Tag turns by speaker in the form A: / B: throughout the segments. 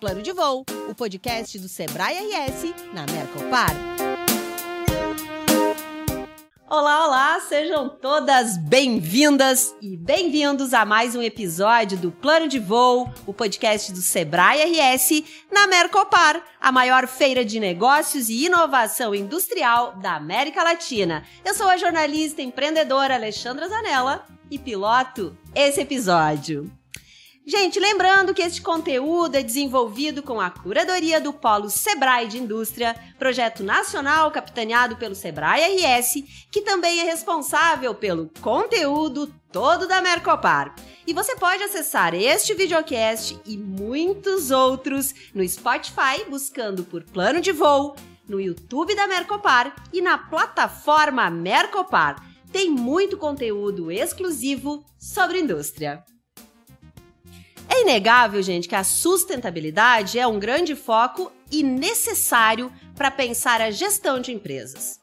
A: Plano de Voo, o podcast do Sebrae RS na Mercopar. Olá, olá, sejam todas bem-vindas e bem-vindos a mais um episódio do Plano de Voo, o podcast do Sebrae RS na Mercopar, a maior feira de negócios e inovação industrial da América Latina. Eu sou a jornalista empreendedora Alexandra Zanella e piloto esse episódio. Gente, lembrando que este conteúdo é desenvolvido com a curadoria do Polo Sebrae de Indústria, projeto nacional capitaneado pelo Sebrae RS, que também é responsável pelo conteúdo todo da Mercopar. E você pode acessar este videocast e muitos outros no Spotify buscando por Plano de Voo, no YouTube da Mercopar e na plataforma Mercopar. Tem muito conteúdo exclusivo sobre indústria. É inegável, gente, que a sustentabilidade é um grande foco e necessário para pensar a gestão de empresas.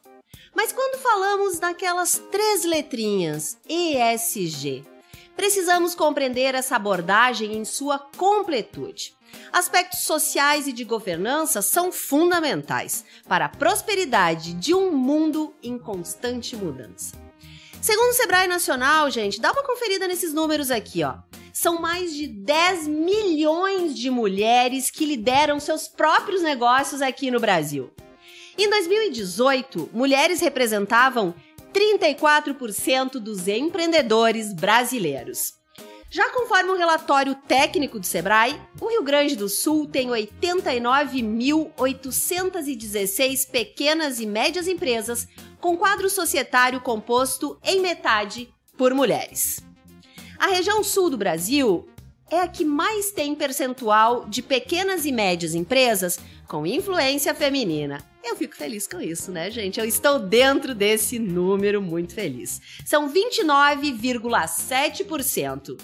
A: Mas quando falamos daquelas três letrinhas ESG, precisamos compreender essa abordagem em sua completude. Aspectos sociais e de governança são fundamentais para a prosperidade de um mundo em constante mudança. Segundo o Sebrae Nacional, gente, dá uma conferida nesses números aqui, ó. São mais de 10 milhões de mulheres que lideram seus próprios negócios aqui no Brasil. Em 2018, mulheres representavam 34% dos empreendedores brasileiros. Já conforme o um relatório técnico do Sebrae, o Rio Grande do Sul tem 89.816 pequenas e médias empresas com quadro societário composto em metade por mulheres. A região sul do Brasil é a que mais tem percentual de pequenas e médias empresas com influência feminina. Eu fico feliz com isso, né, gente? Eu estou dentro desse número muito feliz. São 29,7%.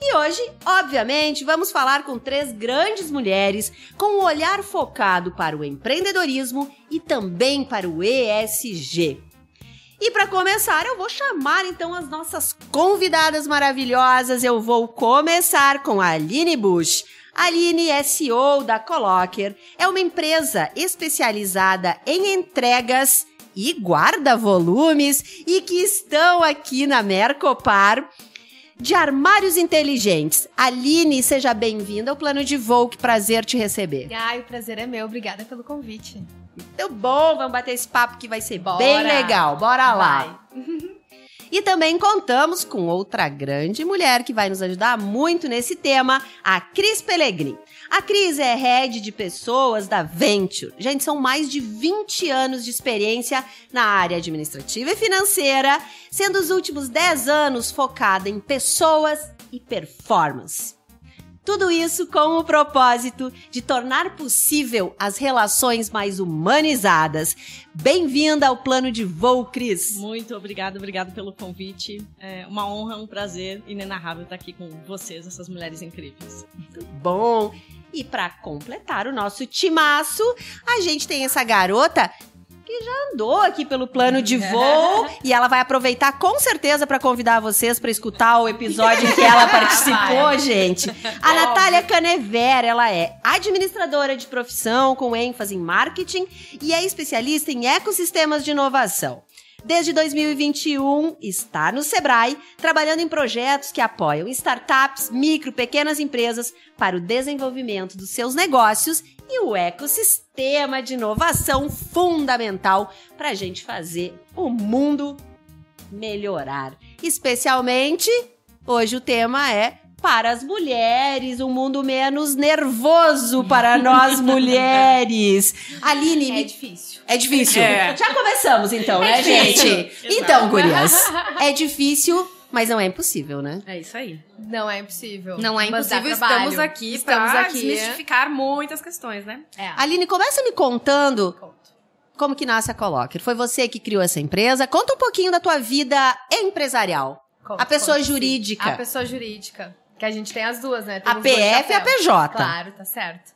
A: E hoje, obviamente, vamos falar com três grandes mulheres com um olhar focado para o empreendedorismo e também para o ESG. E para começar, eu vou chamar então as nossas convidadas maravilhosas. Eu vou começar com a Aline Bush. Aline é CEO da Colocker, é uma empresa especializada em entregas e guarda-volumes e que estão aqui na Mercopar de armários inteligentes. Aline, seja bem-vinda ao Plano de Voo. Que prazer te receber.
B: Ai, o prazer é meu. Obrigada pelo convite. Muito então, bom, vamos bater esse papo que vai ser Bora. bem legal. Bora lá. Vai.
A: E também contamos com outra grande mulher que vai nos ajudar muito nesse tema, a Cris Pellegrin. A Cris é head de pessoas da Venture. Gente, são mais de 20 anos de experiência na área administrativa e financeira, sendo os últimos 10 anos focada em pessoas e performance. Tudo isso com o propósito de tornar possível as relações mais humanizadas. Bem-vinda ao plano de voo, Cris. Muito obrigada, obrigada
C: pelo convite. É uma honra, um prazer inenarrável estar aqui com vocês, essas mulheres incríveis.
A: Muito bom. E para completar o nosso timaço, a gente tem essa garota que já andou aqui pelo plano de voo e ela vai aproveitar com certeza para convidar vocês para escutar o episódio em que ela participou, gente. A Natália Canever, ela é administradora de profissão com ênfase em marketing e é especialista em ecossistemas de inovação. Desde 2021, está no Sebrae, trabalhando em projetos que apoiam startups, micro, e pequenas empresas para o desenvolvimento dos seus negócios e o ecossistema de inovação fundamental para a gente fazer o mundo melhorar. Especialmente, hoje o tema é para as mulheres, um mundo menos nervoso para nós mulheres. Aline. É difícil. É difícil. É. Já começamos então, é né, difícil. gente? Então, gurias, é difícil, mas não é impossível, né?
B: É
D: isso aí. Não é impossível. Não é impossível. Estamos aqui estamos pra é. desmistificar muitas questões, né? É. Aline,
A: começa me contando. Conto. Como que nasce a Coloquer? Foi você que criou essa empresa? Conta um pouquinho da tua vida empresarial. Conto, a pessoa conto, jurídica. Sim. A pessoa
B: jurídica. Que a gente tem as duas, né? Tem a PF e a PJ. Claro, tá certo.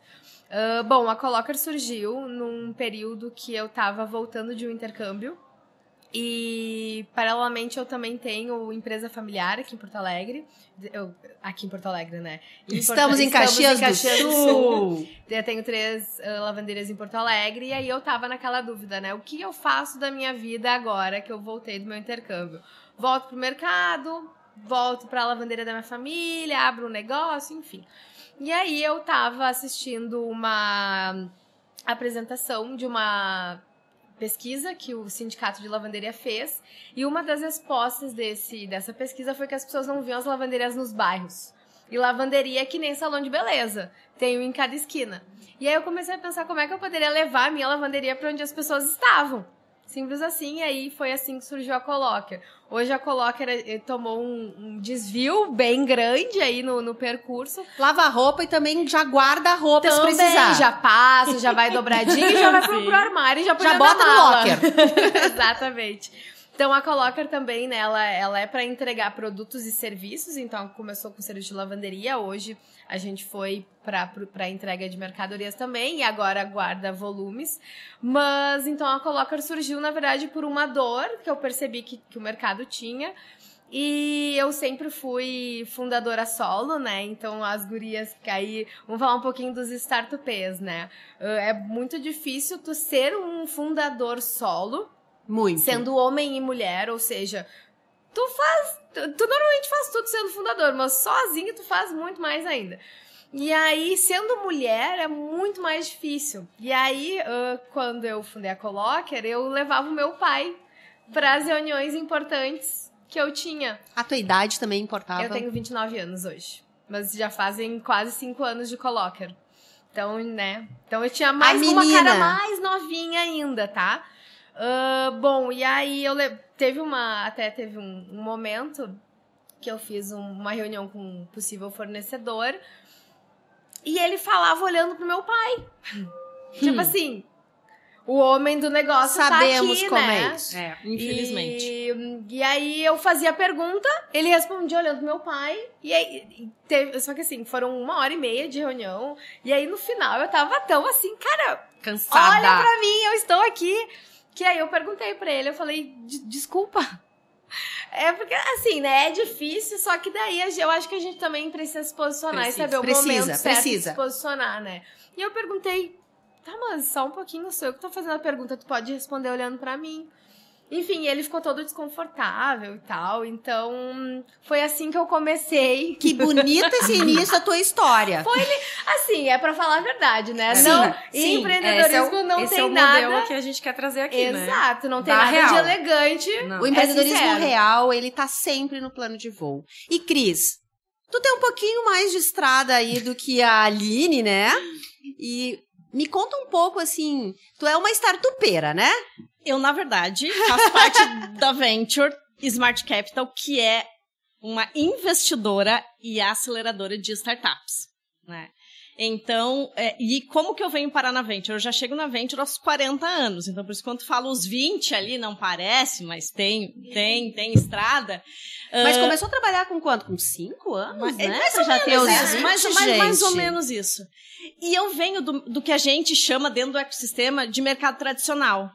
B: Uh, bom, a coloca surgiu num período que eu tava voltando de um intercâmbio. E, paralelamente, eu também tenho empresa familiar aqui em Porto Alegre. Eu, aqui em Porto Alegre, né? Em estamos, Porto, em, estamos Caxias em, Caxias do Sul. Sul. Eu tenho três uh, ah, lavanderias em Porto Alegre. E aí eu tava naquela dúvida, né? O que eu faço da minha vida agora que eu voltei do meu intercâmbio? Volto pro mercado, volto para a lavanderia da minha família, abro um negócio, enfim. E aí eu tava assistindo uma apresentação de uma pesquisa que o sindicato de lavanderia fez e uma das respostas desse dessa pesquisa foi que as pessoas não viam as lavanderias nos bairros. E lavanderia é que nem salão de beleza, tem um em cada esquina. E aí eu comecei a pensar como é que eu poderia levar a minha lavanderia para onde as pessoas estavam. Simples assim, e aí foi assim que surgiu a Colóquia. Hoje a Colóquia eh, eh, tomou um, um, desvio bem grande aí no, no percurso. Lava roupa e também já guarda roupa também, se precisar. já passa, já vai dobradinho e já vai pro, pro armário e já Já bota no locker. Exatamente. Então a Colóquer também, né, ela, ela é para entregar produtos e serviços, então começou com serviço de lavanderia, hoje a gente foi para entrega de mercadorias também e agora guarda volumes. Mas então a Colocar surgiu, na verdade, por uma dor que eu percebi que, que o mercado tinha. E eu sempre fui fundadora solo, né? Então as gurias que aí. Vamos falar um pouquinho dos startupês, né? É muito difícil tu ser um fundador solo. Muito. Sendo homem e mulher, ou seja, tu faz Tu, tu normalmente faz tudo sendo fundador, mas sozinho tu faz muito mais ainda. E aí, sendo mulher, é muito mais difícil. E aí, uh, quando eu fundei a Colocker, eu levava o meu pai para as reuniões importantes que eu tinha. A tua
A: idade também importava? Eu tenho
B: 29 anos hoje. Mas já fazem quase 5 anos de Colocker. Então, né? Então eu tinha mais uma cara mais novinha ainda, tá? Uh, bom, e aí eu levava. Teve uma. Até teve um, um momento que eu fiz um, uma reunião com um possível fornecedor e ele falava olhando pro meu pai. tipo hum. assim, o homem do negócio tá Sabemos tá aqui, como né? é isso. É, infelizmente. E, e, aí eu fazia a pergunta, ele respondia olhando pro meu pai. E aí, teve, só que assim, foram uma hora e meia de reunião. E aí no final eu tava tão assim, cara, cansada. Olha pra mim, eu estou aqui. Que aí eu perguntei para ele, eu falei, desculpa. É porque, assim, né? É difícil, só que daí eu acho que a gente também precisa se posicionar precisa, e saber o precisa, momento certo de se posicionar, né? E eu perguntei, tá, mas só um pouquinho, sou eu que tô fazendo a pergunta, tu pode responder olhando para mim. Enfim, ele ficou todo desconfortável e tal. Então, foi assim que eu comecei. Que bonito esse início da tua história. Foi, assim, é para falar a verdade, né? Sim, não, sim. empreendedorismo é não esse tem é o nada. modelo que
D: a gente quer trazer aqui, Exato, né? Exato, não tem da nada real. de
B: elegante. Não. O empreendedorismo é real,
A: ele tá sempre no plano de voo. E Cris, tu tem um pouquinho mais de estrada aí do que a Aline, né? E me conta um pouco, assim, tu é uma startupeira, né? Eu, na verdade, faço parte da Venture Smart
C: Capital, que é uma investidora e aceleradora de startups, né? Então, é, e como que eu venho parar na Venture? Eu já chego na Venture aos 40 anos, então por isso quando falo os 20 ali, não parece, mas tem, tem, tem
A: estrada. Mas uh, começou a trabalhar com quanto? Com 5 anos, mas, né? É mais ou já menos isso, mais, mais, mais, ou menos
C: isso. E eu venho do, do que a gente chama dentro do ecossistema de mercado tradicional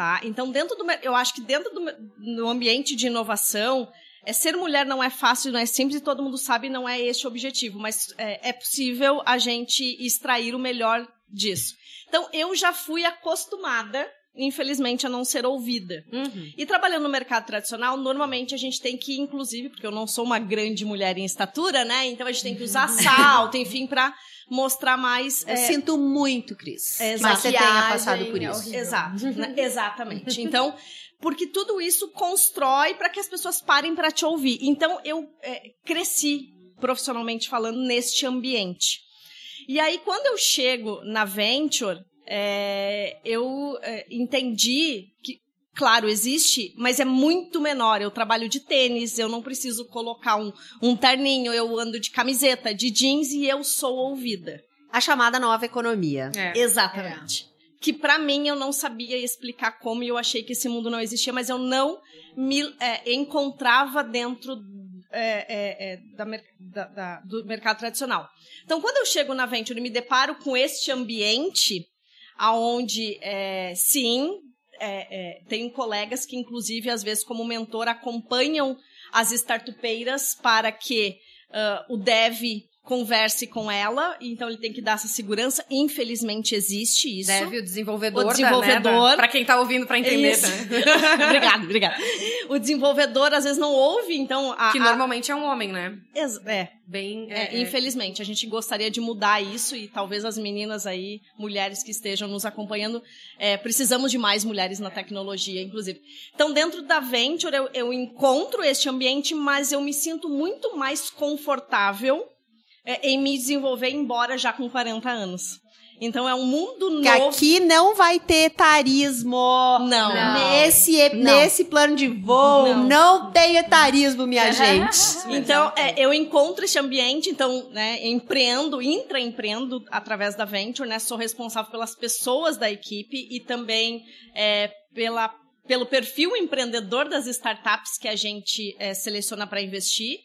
C: tá? Então, dentro do, eu acho que dentro do, do ambiente de inovação, é, ser mulher não é fácil, não é simples e todo mundo sabe não é este o objetivo, mas é, é possível a gente extrair o melhor disso. Então, eu já fui acostumada infelizmente, a não ser ouvida. Uhum. E trabalhando no mercado tradicional, normalmente a gente tem que, inclusive, porque eu não sou uma grande mulher em estatura, né? Então a gente tem que usar uhum. salto, enfim, para mostrar mais. Eu é... sinto
A: muito, Cris. É, mas você tenha passado por é isso. É
C: Exato, uhum. né? exatamente. Então, porque tudo isso constrói para que as pessoas parem para te ouvir. Então, eu é, cresci profissionalmente falando neste ambiente. E aí, quando eu chego na Venture, é, eu é, entendi que, claro, existe, mas é muito menor. Eu trabalho de tênis, eu não preciso colocar um, um terninho, eu ando de camiseta, de jeans e eu sou ouvida. A chamada
A: nova economia. É.
C: Exatamente. É. Que para mim eu não sabia explicar como e eu achei que esse mundo não existia, mas eu não me é, encontrava dentro é, é, é, da, da, da, do mercado tradicional. Então, quando eu chego na Venture e me deparo com este ambiente, aonde é, sim é, é, tenho colegas que inclusive às vezes como mentor acompanham as startupeiras para que uh, o dev converse com ela, então ele tem que dar essa segurança. Infelizmente existe isso. Deve né, o desenvolvedor, o desenvolvedor. Né? para
D: quem está ouvindo para entender. Isso. obrigado, né? obrigado.
C: O desenvolvedor às vezes não ouve, então a, que normalmente a... é um homem, né? É, bem. É, é, é, infelizmente a gente gostaria de mudar isso e talvez as meninas aí, mulheres que estejam nos acompanhando, é, precisamos de mais mulheres na tecnologia, inclusive. Então dentro da Venture eu, eu encontro este ambiente, mas eu me sinto muito mais confortável é, em me desenvolver, embora já com 40 anos. Então é um mundo novo. Aqui
A: não vai ter tarismo. Não. não. Nesse, não. nesse plano de voo não, não tem etarismo, minha gente. então é, eu encontro esse ambiente, então né, empreendo,
C: intraempreendo através da venture, né? Sou responsável pelas pessoas da equipe e também é, pela pelo perfil empreendedor das startups que a gente é, seleciona para investir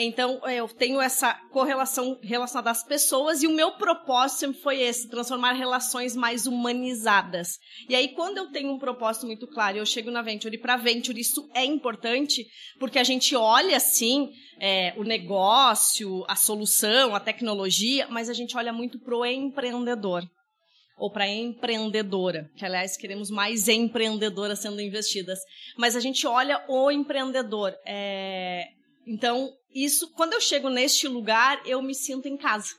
C: então, eu tenho essa correlação relacionada às pessoas e o meu propósito sempre foi esse, transformar relações mais humanizadas. E aí, quando eu tenho um propósito muito claro, eu chego na Venture para Venture, isso é importante, porque a gente olha, assim, é, o negócio, a solução, a tecnologia, mas a gente olha muito pro empreendedor ou para empreendedora, que aliás queremos mais empreendedoras sendo investidas. Mas a gente olha o empreendedor. É... Então, isso, quando eu chego neste lugar, eu me sinto em casa.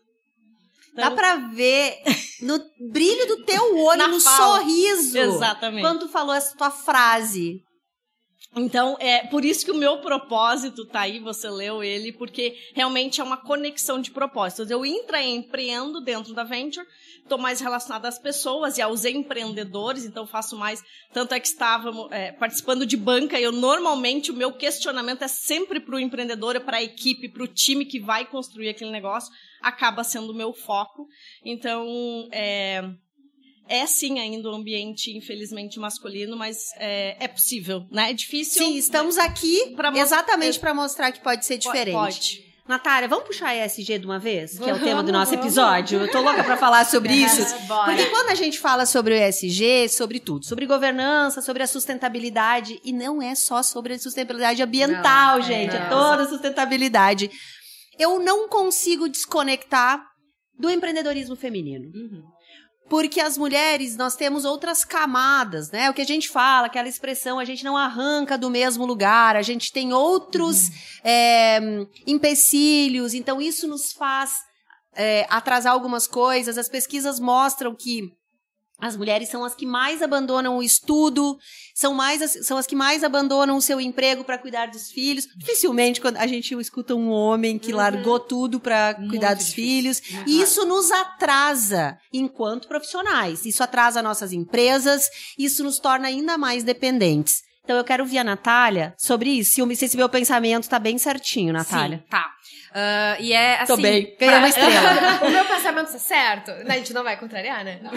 A: Então, Dá para ver no brilho do teu olho, no fala. sorriso. Exatamente. Quando tu falou essa tua frase. Então, é por isso que o meu
C: propósito tá aí, você leu ele, porque realmente é uma conexão de propósitos. Eu empreendo dentro da Venture, estou mais relacionada às pessoas e aos empreendedores, então faço mais. Tanto é que estávamos é, participando de banca, eu normalmente o meu questionamento é sempre para o empreendedor, para a equipe, para o time que vai construir aquele negócio, acaba sendo o meu foco. Então, é é sim ainda um ambiente, infelizmente, masculino, mas é, é possível, né? É difícil.
A: Sim, estamos né? aqui pra exatamente é, para mostrar que pode ser diferente. Pode. Natália, vamos puxar ESG de uma vez? Que é o tema do nosso episódio. Eu tô louca para falar sobre é, isso. Porque quando a gente fala sobre o ESG, sobre tudo, sobre governança, sobre a sustentabilidade, e não é só sobre a sustentabilidade ambiental, não, gente, é, é toda a sustentabilidade. Eu não consigo desconectar do empreendedorismo feminino. Uhum. Porque as mulheres, nós temos outras camadas, né? O que a gente fala, aquela expressão, a gente não arranca do mesmo lugar, a gente tem outros uhum. é, empecilhos, então isso nos faz é, atrasar algumas coisas. As pesquisas mostram que as mulheres são as que mais abandonam o estudo, são, mais as, são as que mais abandonam o seu emprego para cuidar dos filhos. Dificilmente quando a gente escuta um homem que uhum. largou tudo para cuidar dos difícil. filhos. Uhum. Isso nos atrasa enquanto profissionais. Isso atrasa nossas empresas, isso nos torna ainda mais dependentes. Então eu quero ouvir a Natália sobre isso. Se, eu, se esse meu pensamento tá bem certinho, Natália. Sim,
D: tá. Uh, e é assim. Tô bem. Ganhei uma estrela. o meu pensamento está certo. A gente não vai contrariar, né? Não.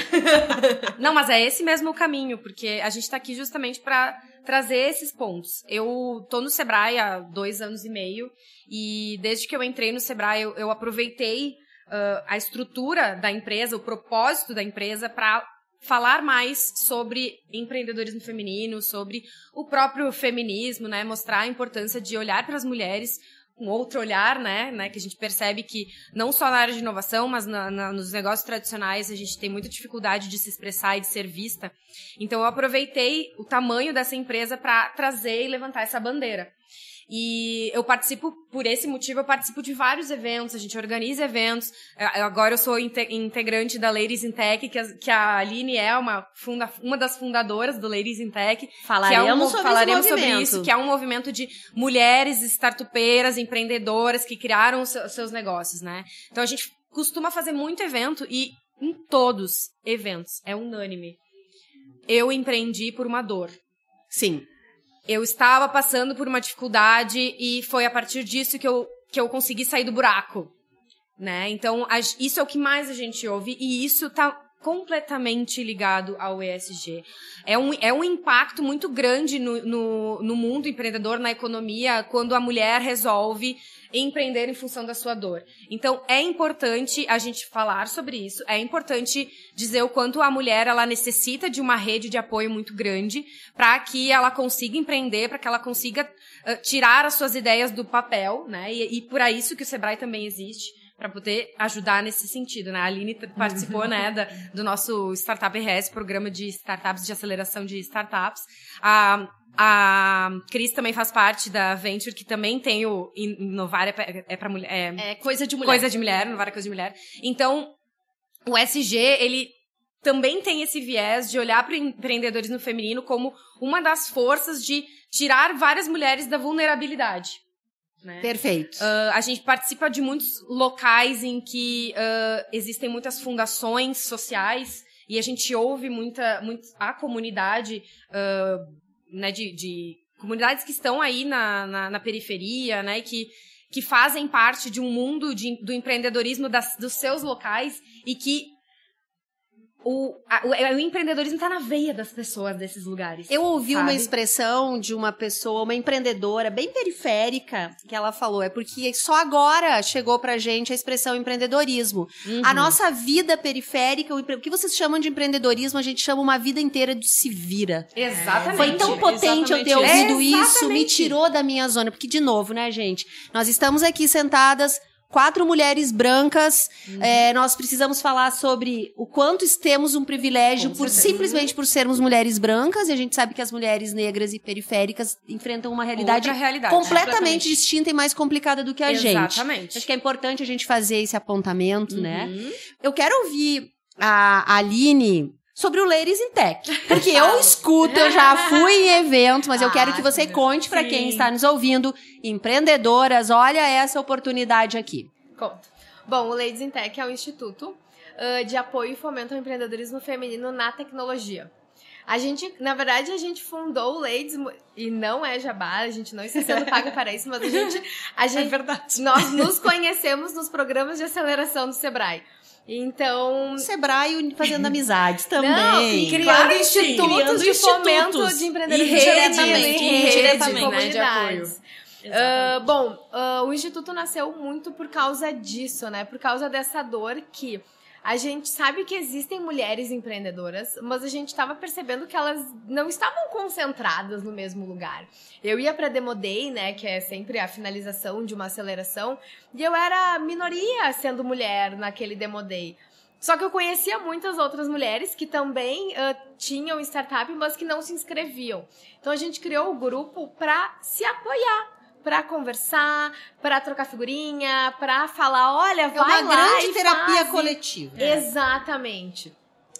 D: não, mas é esse mesmo o caminho, porque a gente tá aqui justamente para trazer esses pontos. Eu tô no Sebrae há dois anos e meio, e desde que eu entrei no Sebrae, eu, eu aproveitei uh, a estrutura da empresa, o propósito da empresa, para falar mais sobre empreendedorismo feminino, sobre o próprio feminismo, né? Mostrar a importância de olhar para as mulheres com outro olhar, né, né, que a gente percebe que não só na área de inovação, mas na, na, nos negócios tradicionais a gente tem muita dificuldade de se expressar e de ser vista. Então eu aproveitei o tamanho dessa empresa para trazer e levantar essa bandeira. E eu participo, por esse motivo, eu participo de vários eventos, a gente organiza eventos. Eu, agora eu sou integrante da Ladies in Tech, que a, que a Aline é uma, funda, uma das fundadoras do Ladies in Tech. Falaremos, é um, sobre, falaremos sobre isso, que é um movimento de mulheres startupeiras, empreendedoras, que criaram os seus negócios, né? Então a gente costuma fazer muito evento e em todos eventos, é unânime. Eu empreendi por uma dor. Sim. Eu estava passando por uma dificuldade e foi a partir disso que eu, que eu consegui sair do buraco, né? Então, a, isso é o que mais a gente ouve e isso está completamente ligado ao ESG. É um, é um impacto muito grande no, no, no mundo empreendedor, na economia, quando a mulher resolve empreender em função da sua dor. Então, é importante a gente falar sobre isso, é importante dizer o quanto a mulher ela necessita de uma rede de apoio muito grande para que ela consiga empreender, para que ela consiga uh, tirar as suas ideias do papel, né? E, e por isso que o Sebrae também existe para poder ajudar nesse sentido, né? A Aline participou, né, da, do nosso Startup RS, programa de startups, de aceleração de startups. A, a Cris também faz parte da Venture, que também tem o Inovar é para é mulher. É, é, coisa de mulher. Coisa de mulher, Inovar é coisa de mulher. Então, o SG, ele também tem esse viés de olhar para empreendedores no feminino como uma das forças de tirar várias mulheres da vulnerabilidade.
B: Né? Perfeito.
D: Uh, a gente participa de muitos locais em que uh, existem muitas fundações sociais e a gente ouve muita, muito, a comunidade uh, né, de, de comunidades que estão aí na, na, na, periferia, né, que, que fazem parte de um mundo de, do empreendedorismo das, dos seus locais e que o, a, o, é, o, empreendedorismo está na veia das pessoas desses lugares. Eu ouvi sabe? uma
A: expressão de uma pessoa, uma empreendedora bem periférica, que ela falou: é porque só agora chegou pra gente a expressão empreendedorismo. Uhum. A nossa vida periférica, o, o, que vocês chamam de empreendedorismo, a gente chama uma vida inteira de se vira. Exatamente. Foi tão potente Exatamente. eu ter ouvido é, isso, me tirou da minha zona. Porque, de novo, né, gente? Nós estamos aqui sentadas quatro mulheres brancas. Uhum. É, nós precisamos falar sobre o quanto temos um privilégio por simplesmente por sermos mulheres brancas. E a gente sabe que as mulheres negras e periféricas enfrentam uma realidade, realidade né? completamente né? distinta e mais complicada do que a Exatamente. gente. Exatamente. Acho que é importante a gente fazer esse apontamento, né? uhum. né? Eu quero ouvir a Aline sobre o Ladies in Tech. Porque eu escuto, eu já fui em eventos, mas eu quero ah, que você conte para quem está nos ouvindo, empreendedoras, olha essa oportunidade aqui.
B: Conto. Bom, o Ladies in Tech é um instituto uh, de apoio e fomento ao empreendedorismo feminino na tecnologia. A gente, na verdade, a gente fundou o Ladies e não é jabá, a gente não está sendo paga para isso, mas a gente, a é gente é verdade. nós nos conhecemos nos programas de aceleração do Sebrae. Então. Sebrae fazendo amizades também. Não, e criando claro, institutos criando de institutos. fomento de empreendedorismo. diretamente, né, de apoio. Uh, bom, uh, o Instituto nasceu muito por causa disso, né? Por causa dessa dor que a gente sabe que existem mulheres empreendedoras, mas a gente estava percebendo que elas não estavam concentradas no mesmo lugar. Eu ia para Demo Day, né, que é sempre a finalização de uma aceleração, e eu era minoria sendo mulher naquele Demo Day. Só que eu conhecia muitas outras mulheres que também uh, tinham startup, mas que não se inscreviam. Então a gente criou o grupo para se apoiar, para conversar, para trocar figurinha, para falar, olha, é vai lá. É uma grande terapia faz. coletiva. Exatamente.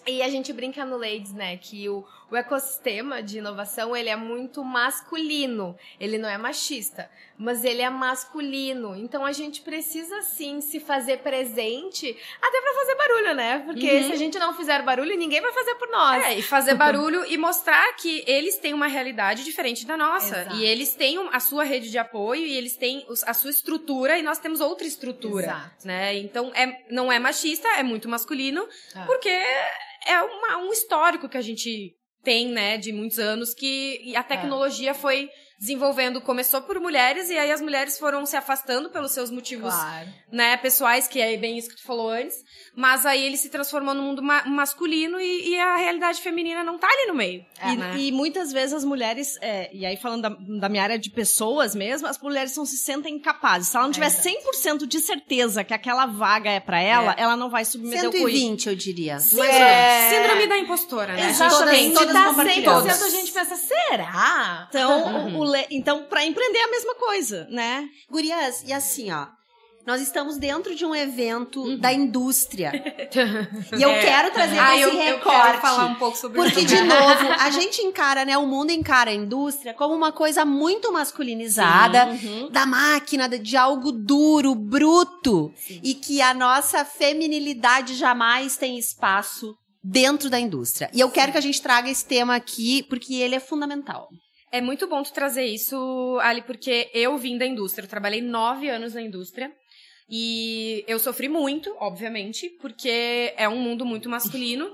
B: E a gente brinca no Ladies, né, que o o ecossistema de inovação ele é muito masculino, ele não é machista, mas ele é masculino. Então a gente precisa sim se fazer presente,
D: até para fazer barulho, né? Porque uhum. se a gente não fizer barulho, ninguém vai fazer por nós. É, e fazer barulho e mostrar que eles têm uma realidade diferente da nossa. Exato. E eles têm a sua rede de apoio e eles têm a sua estrutura e nós temos outra estrutura, Exato. né? Então é, não é machista, é muito masculino, ah. porque é uma, um histórico que a gente tem, né, de muitos anos, que a é. tecnologia é. foi desenvolvendo, começou por mulheres e aí as mulheres foram se afastando pelos seus motivos, claro. né, pessoais, que é bem isso que tu falou antes, mas aí ele se transformou no mundo ma masculino e, e, a realidade feminina não tá ali no meio. É, e, né? e, muitas vezes as mulheres,
C: é, e aí falando da, da, minha área de pessoas mesmo, as mulheres não se sentem incapazes. Se ela não é tiver 100% de certeza que aquela vaga é para ela, é. ela não vai submeter 120, o currículo. eu
A: diria.
D: É... Síndrome da impostora, né? Exatamente. Todas,
C: todas, todas, todas. a gente
A: pensa, será? Então, uhum. o Le... Então, para empreender é a mesma coisa, né? Gurias, e assim, ó. Nós estamos dentro de um evento uhum. da
D: indústria. e eu é. quero trazer ah, esse eu, recorte. Eu quero falar um pouco sobre Porque, isso. de novo, a gente
A: encara, né? O mundo encara a indústria como uma coisa muito masculinizada, uhum. da máquina, de algo duro, bruto. Sim. E que a nossa feminilidade jamais tem espaço dentro da indústria. E eu quero que a gente traga esse tema
D: aqui, porque ele é fundamental. É muito bom tu trazer isso, Ali, porque eu vim da indústria, eu trabalhei nove anos na indústria. E eu sofri muito, obviamente, porque é um mundo muito masculino.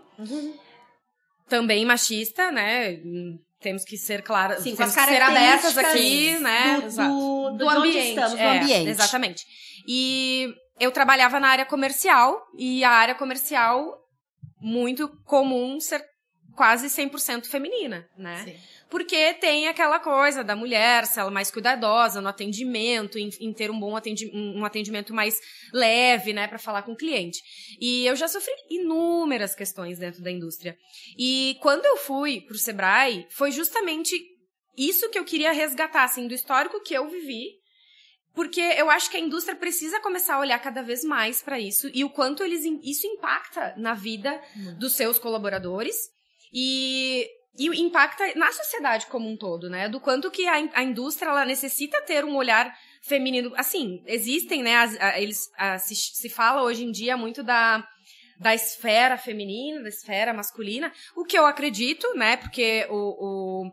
D: também machista, né? Temos que ser claras, Sim, temos que ser abertas aqui, né? Do, do, do ambiente. Estamos, do é, ambiente. Exatamente. E eu trabalhava na área comercial, e a área comercial, muito comum ser quase 100% feminina, né? Sim. Porque tem aquela coisa da mulher, ser ela mais cuidadosa no atendimento, em, em ter um bom atendimento, um atendimento mais leve, né, para falar com o cliente. E eu já sofri inúmeras questões dentro da indústria. E quando eu fui pro Sebrae, foi justamente isso que eu queria resgatar, assim, do histórico que eu vivi, porque eu acho que a indústria precisa começar a olhar cada vez mais para isso e o quanto eles, isso impacta na vida dos seus colaboradores e e impacta na sociedade como um todo, né? Do quanto que a, a indústria ela necessita ter um olhar feminino. Assim, existem, né? As, a, eles a, se, se fala hoje em dia muito da da esfera feminina, da esfera masculina, o que eu acredito, né? Porque o, o,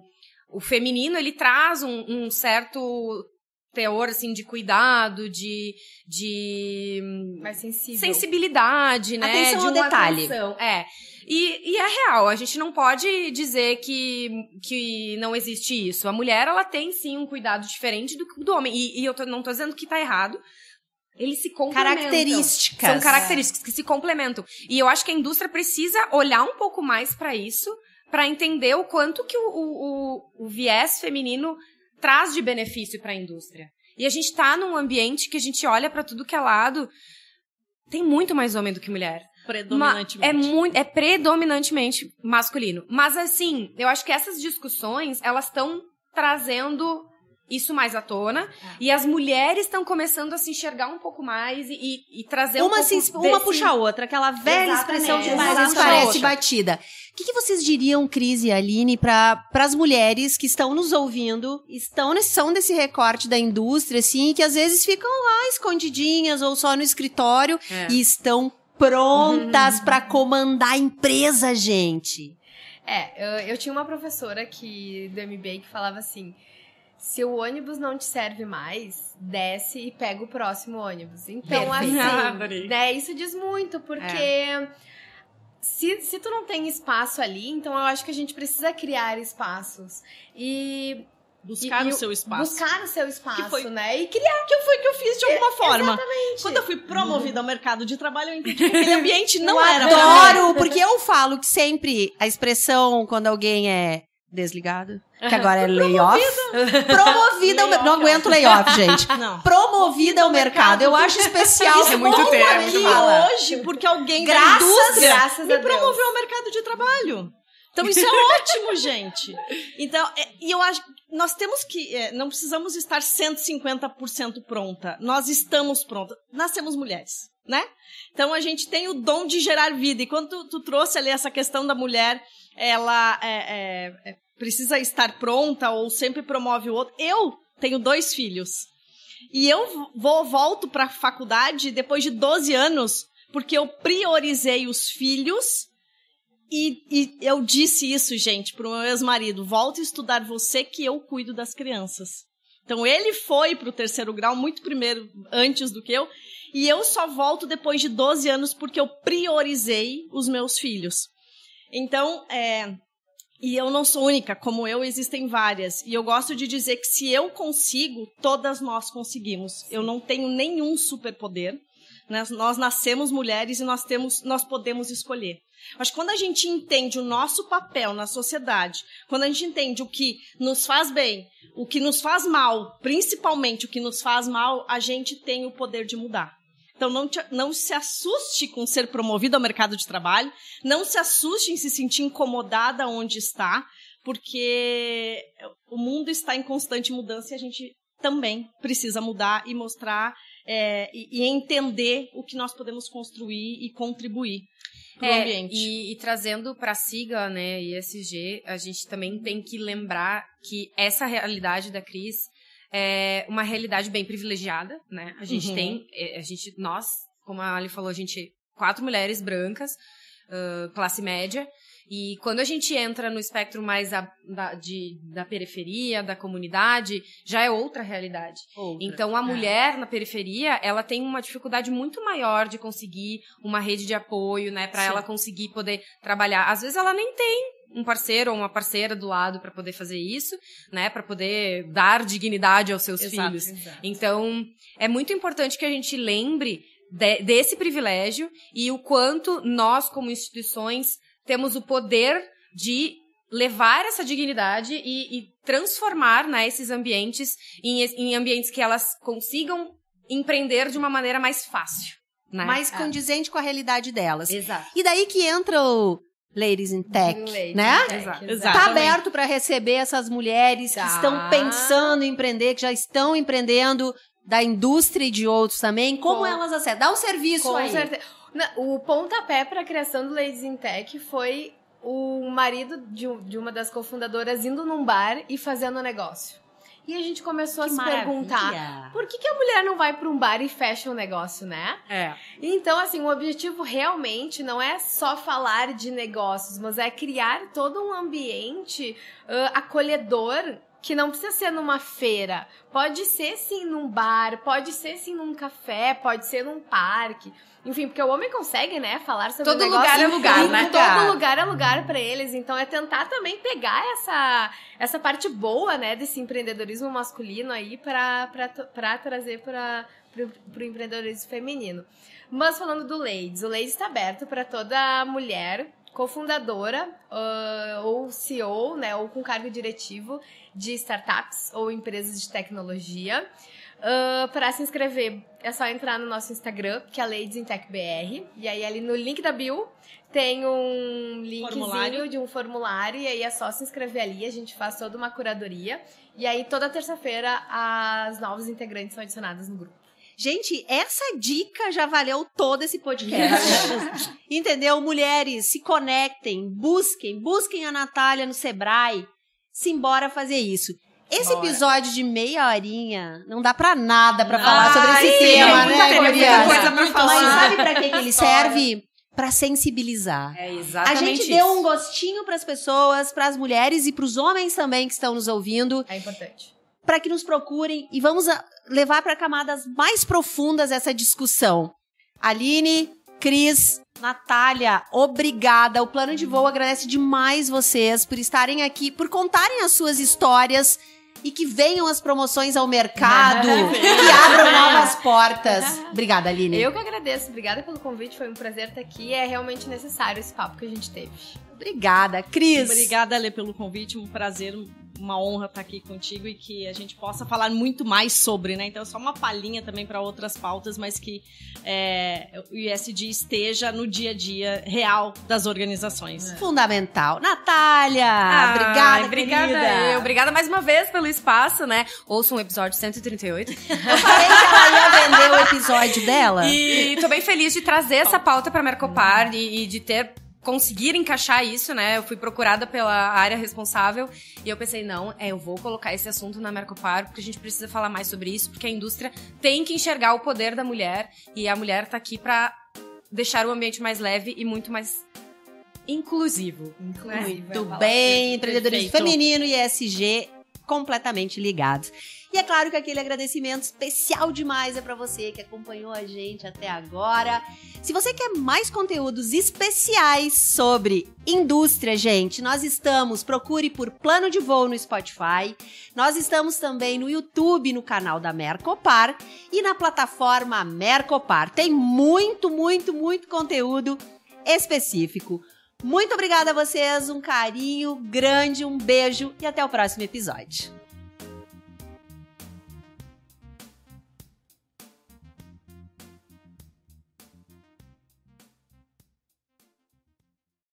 D: o feminino ele traz um, um certo teor assim de cuidado, de, de mais sensível. sensibilidade, né? Atenção de ao detalhe. Atenção. É. E, e, é real, a gente não pode dizer que, que não existe isso. A mulher, ela tem sim um cuidado diferente do, do homem. E, e eu tô, não tô dizendo que tá errado, eles se complementam. Características. São características que se complementam. E eu acho que a indústria precisa olhar um pouco mais para isso, para entender o quanto que o, o, o, viés feminino traz de benefício para a indústria. E a gente está num ambiente que a gente olha para tudo que é lado, tem muito mais homem do que mulher. Predominantemente. É, muito, é predominantemente masculino. Mas assim, eu acho que essas discussões, elas estão trazendo isso mais à tona. Ah. E as mulheres estão começando a se enxergar um pouco mais e, e trazer uma um se, Uma desse... puxa a outra, aquela velha Exatamente. expressão de mais parece
A: batida. O que, que, vocês diriam, Cris e Aline, para as mulheres que estão nos ouvindo, estão nesse, são desse recorte da indústria, assim, que às vezes ficam lá escondidinhas ou só no escritório é. e estão prontas uhum. para comandar a empresa, gente?
B: É, eu, eu tinha uma professora que do MBA que falava assim se o ônibus não te serve mais, desce e pega o próximo ônibus. Então, assim, ah, né, isso diz muito, porque é. se, se tu não tem espaço ali, então eu acho que a gente precisa criar espaços. E Buscar e, o seu espaço. Buscar o seu espaço, que foi, né? E criar. Que foi que eu fiz de alguma é, forma. Exatamente. Quando eu fui promovida ao mercado de trabalho, eu entendi que
C: aquele ambiente não eu era. Adoro, porque
A: eu falo que sempre a expressão quando alguém é desligado que agora é layoff. Promovida, ao, não aguento layoff, gente. Não. Promovida ao mercado. Eu acho especial. Isso é muito termo, aqui fala. hoje,
C: porque alguém graças, graças me promoveu ao mercado de trabalho. Então isso é ótimo, gente. Então, é, e eu acho nós temos que é, não precisamos estar 150% pronta. Nós estamos prontas. Nascemos mulheres, né? Então a gente tem o dom de gerar vida. E quando tu, tu trouxe ali essa questão da mulher, ela é, é, é precisa estar pronta ou sempre promove o outro. Eu tenho dois filhos. E eu vou volto para a faculdade depois de 12 anos, porque eu priorizei os filhos e, e eu disse isso, gente, para o meu ex-marido: volta a estudar você que eu cuido das crianças. Então ele foi para o terceiro grau muito primeiro, antes do que eu, e eu só volto depois de 12 anos porque eu priorizei os meus filhos. Então, é, e eu não sou única, como eu, existem várias. E eu gosto de dizer que se eu consigo, todas nós conseguimos. Eu não tenho nenhum superpoder. Né? Nós nascemos mulheres e nós, temos, nós podemos escolher. Mas quando a gente entende o nosso papel na sociedade, quando a gente entende o que nos faz bem, o que nos faz mal, principalmente o que nos faz mal, a gente tem o poder de mudar. Então não, te, não se assuste com ser promovido ao mercado de trabalho, não se assuste em se sentir incomodada onde está, porque o mundo está em constante mudança e a gente também precisa mudar e mostrar é, e, e, entender o que nós podemos construir e contribuir
D: é, ambiente. E, e trazendo para a sigla, né, ISG, a gente também tem que lembrar que essa realidade da Cris é uma realidade bem privilegiada, né? A gente uhum. tem, é, a gente, nós, como a Ali falou, a gente quatro mulheres brancas, uh, classe média, e quando a gente entra no espectro mais a, da, de, da periferia, da comunidade, já é outra realidade. Outra, então, a é. mulher é. na periferia, ela tem uma dificuldade muito maior de conseguir uma rede de apoio, né? Para ela conseguir poder trabalhar. Às vezes, ela nem tem um parceiro ou uma parceira do lado para poder fazer isso, né? Para poder dar dignidade aos seus exato, filhos. Exato. Então, é muito importante que a gente lembre de, desse privilégio e o quanto nós, como instituições, temos o poder de levar essa dignidade e, e transformar né, esses ambientes em, em ambientes que elas consigam empreender de uma maneira mais fácil. Né? Mais é. condizente é. com a realidade
A: delas. Exato. E daí que entra o Ladies in Tech, Ladies né? Está aberto para receber essas mulheres tá. que estão pensando em empreender, que já estão empreendendo da indústria e de outros também. Como com, elas acessam? Dá um serviço com aí. Certeza.
B: O pontapé para a criação do Ladies in Tech foi o marido de, de uma das cofundadoras indo num bar e fazendo negócio. E a gente começou que a se maravilha. perguntar por que, que a mulher não vai para um bar e fecha um negócio, né? É. Então, assim, o objetivo realmente não é só falar de negócios, mas é criar todo um ambiente uh, acolhedor que não precisa ser numa feira. Pode ser sim num bar, pode ser sim num café, pode ser num parque. Enfim, porque o homem consegue, né, falar sobre todo é né, lugar é lugar, né? Todo lugar é lugar para eles. Então é tentar também pegar essa essa parte boa, né, desse empreendedorismo masculino aí para trazer para para o empreendedorismo feminino. Mas falando do Ladies, o Ladies está aberto para toda mulher cofundadora uh, ou CEO, né, ou com cargo diretivo de startups ou empresas de tecnologia. Uh, ah, para se inscrever, é só entrar no nosso Instagram, que é ladiesintechbr E aí, ali no link da bio, tem um linkzinho formulário. de um formulário. E aí é só se inscrever ali. A gente faz toda uma curadoria. E aí, toda terça-feira, as novas integrantes são adicionadas no grupo. Gente, essa dica já valeu todo esse
A: podcast. Entendeu? Mulheres, se conectem, busquem, busquem a Natália no Sebrae. Simbora fazer isso. Esse Bora. episódio de meia horinha não dá pra nada pra falar sobre esse é, tema, é, né, Gloriana? Mas sabe pra que, que ele serve? para sensibilizar. É exatamente. A gente isso. deu um gostinho para as pessoas, para as mulheres e para os homens também que estão nos ouvindo. É importante para que nos procurem e vamos levar para camadas mais profundas essa discussão. Aline, Cris, Natália, obrigada. O Plano de Voo agradece demais vocês por estarem aqui, por contarem as suas histórias e que venham as promoções ao mercado, e abram novas portas. Obrigada, Aline. Eu que
B: agradeço. Obrigada pelo convite, foi um prazer estar aqui. É realmente necessário esse papo que a gente teve.
D: Obrigada, Cris. Obrigada,
A: Lê, pelo
C: convite. Um prazer, uma honra estar aqui contigo e que a gente possa falar muito mais sobre, né? Então, é só uma palhinha também para outras pautas, mas que é, o ISD esteja
D: no dia a dia real das organizações.
A: É. Fundamental. Natália, ah, obrigada, Obrigada, eu.
D: Obrigada mais uma vez pelo espaço, né? Ouça um episódio 138. Eu falei que ela ia vender o
A: episódio dela. E
D: tô bem feliz de trazer essa pauta para Mercopar e, e de ter conseguir encaixar isso, né? Eu fui procurada pela área responsável e eu pensei, não, é, eu vou colocar esse assunto na Mercopar, porque a gente precisa falar mais sobre isso, porque a indústria tem que enxergar o poder da mulher e a mulher tá aqui para deixar o ambiente mais leve e muito mais inclusivo. Né? Inclusivo. Né? Muito bem, empreendedorismo feminino
A: e ESG completamente ligados.
D: E é claro que aquele agradecimento
A: especial demais é para você que acompanhou a gente até agora. Se você quer mais conteúdos especiais sobre indústria, gente, nós estamos, procure por Plano de Voo no Spotify. Nós estamos também no YouTube, no canal da Mercopar e na plataforma Mercopar. Tem muito, muito, muito conteúdo específico. Muito obrigada a vocês, um carinho grande, um beijo e até o próximo episódio.